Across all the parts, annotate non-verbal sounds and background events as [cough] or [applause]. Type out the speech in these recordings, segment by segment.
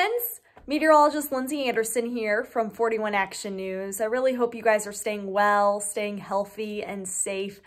friends! Meteorologist Lindsay Anderson here from 41 Action News. I really hope you guys are staying well, staying healthy and safe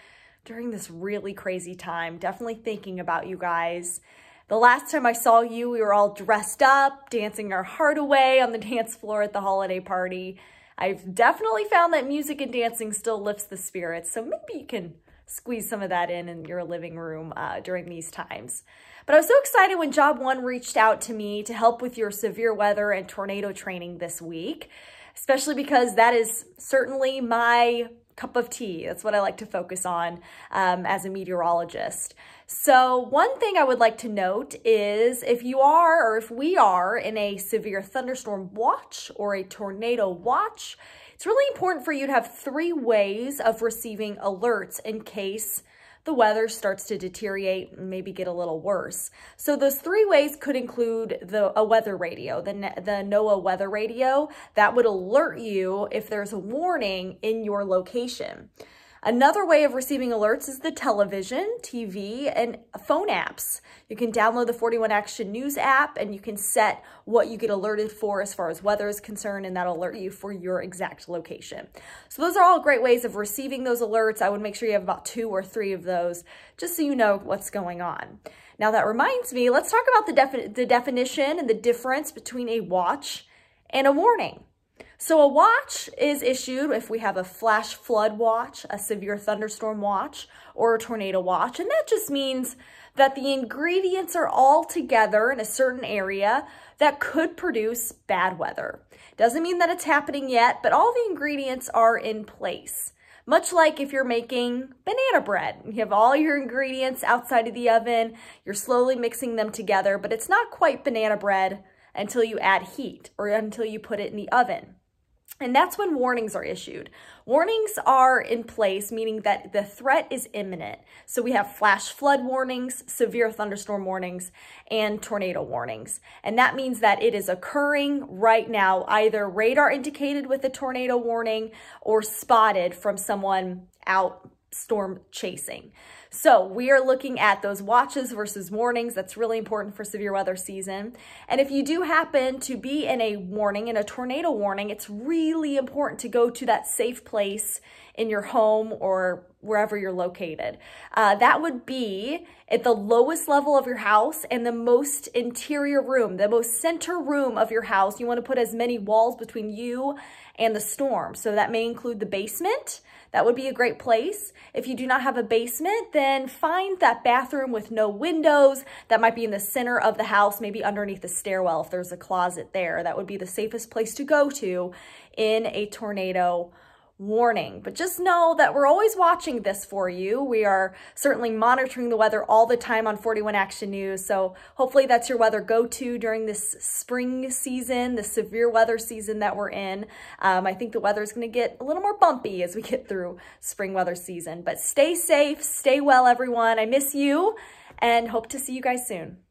during this really crazy time. Definitely thinking about you guys. The last time I saw you, we were all dressed up, dancing our heart away on the [laughs] dance floor at the holiday party. I've definitely found that music and dancing still lifts the spirits, so maybe you can squeeze some of that in in your living room uh, during these times. But I was so excited when Job One reached out to me to help with your severe weather and tornado training this week, especially because that is certainly my cup of tea. That's what I like to focus on um, as a meteorologist. So one thing I would like to note is if you are or if we are in a severe thunderstorm watch or a tornado watch, it's really important for you to have three ways of receiving alerts in case the weather starts to deteriorate and maybe get a little worse. So those three ways could include the a weather radio, the, the NOAA weather radio that would alert you if there's a warning in your location. Another way of receiving alerts is the television, TV, and phone apps. You can download the 41 Action News app and you can set what you get alerted for as far as weather is concerned and that'll alert you for your exact location. So those are all great ways of receiving those alerts. I would make sure you have about two or three of those just so you know what's going on. Now that reminds me, let's talk about the, defi the definition and the difference between a watch and a warning. So a watch is issued if we have a flash flood watch, a severe thunderstorm watch, or a tornado watch. And that just means that the ingredients are all together in a certain area that could produce bad weather. Doesn't mean that it's happening yet, but all the ingredients are in place. Much like if you're making banana bread, you have all your ingredients outside of the oven, you're slowly mixing them together, but it's not quite banana bread until you add heat or until you put it in the oven. And that's when warnings are issued. Warnings are in place, meaning that the threat is imminent. So we have flash flood warnings, severe thunderstorm warnings, and tornado warnings. And that means that it is occurring right now, either radar indicated with a tornado warning or spotted from someone out storm chasing. So we are looking at those watches versus warnings. That's really important for severe weather season. And if you do happen to be in a warning, in a tornado warning, it's really important to go to that safe place in your home or wherever you're located. Uh, that would be at the lowest level of your house and the most interior room, the most center room of your house. You wanna put as many walls between you and the storm. So that may include the basement. That would be a great place. If you do not have a basement, then find that bathroom with no windows. That might be in the center of the house, maybe underneath the stairwell if there's a closet there. That would be the safest place to go to in a tornado warning. But just know that we're always watching this for you. We are certainly monitoring the weather all the time on 41 Action News. So hopefully that's your weather go-to during this spring season, the severe weather season that we're in. Um, I think the weather is going to get a little more bumpy as we [laughs] get through spring weather season. But stay safe, stay well, everyone. I miss you and hope to see you guys soon.